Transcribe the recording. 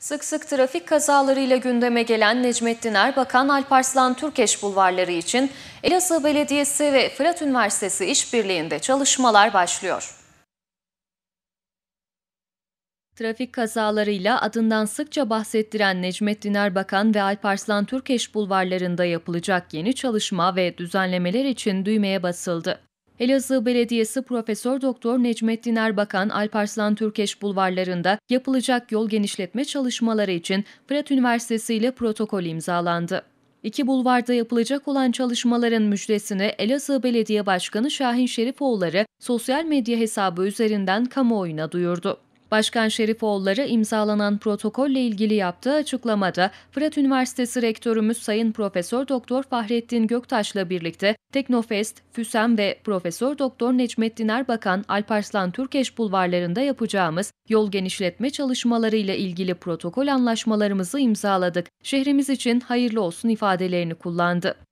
Sık sık trafik kazalarıyla gündeme gelen Necmettin Erbakan Alparslan Türkeş bulvarları için Elazığ Belediyesi ve Fırat Üniversitesi işbirliğinde çalışmalar başlıyor. Trafik kazalarıyla adından sıkça bahsettiren Necmettin Erbakan ve Alparslan Türkeş bulvarlarında yapılacak yeni çalışma ve düzenlemeler için düğmeye basıldı. Elazığ Belediyesi Profesör Doktor Necmettin Erbakan Alparslan Türkeş bulvarlarında yapılacak yol genişletme çalışmaları için Fırat Üniversitesi ile protokol imzalandı. İki bulvarda yapılacak olan çalışmaların müjdesini Elazığ Belediye Başkanı Şahin Şerifoğulları sosyal medya hesabı üzerinden kamuoyuna duyurdu. Başkan Şerifoğulları imzalanan protokolle ilgili yaptığı açıklamada Fırat Üniversitesi Rektörümüz Sayın Profesör Doktor Fahrettin Göktaş'la birlikte Teknofest, FÜSEM ve Profesör Doktor Necmettin Erbakan Alparslan Türkeş bulvarlarında yapacağımız yol genişletme çalışmaları ile ilgili protokol anlaşmalarımızı imzaladık. Şehrimiz için hayırlı olsun ifadelerini kullandı.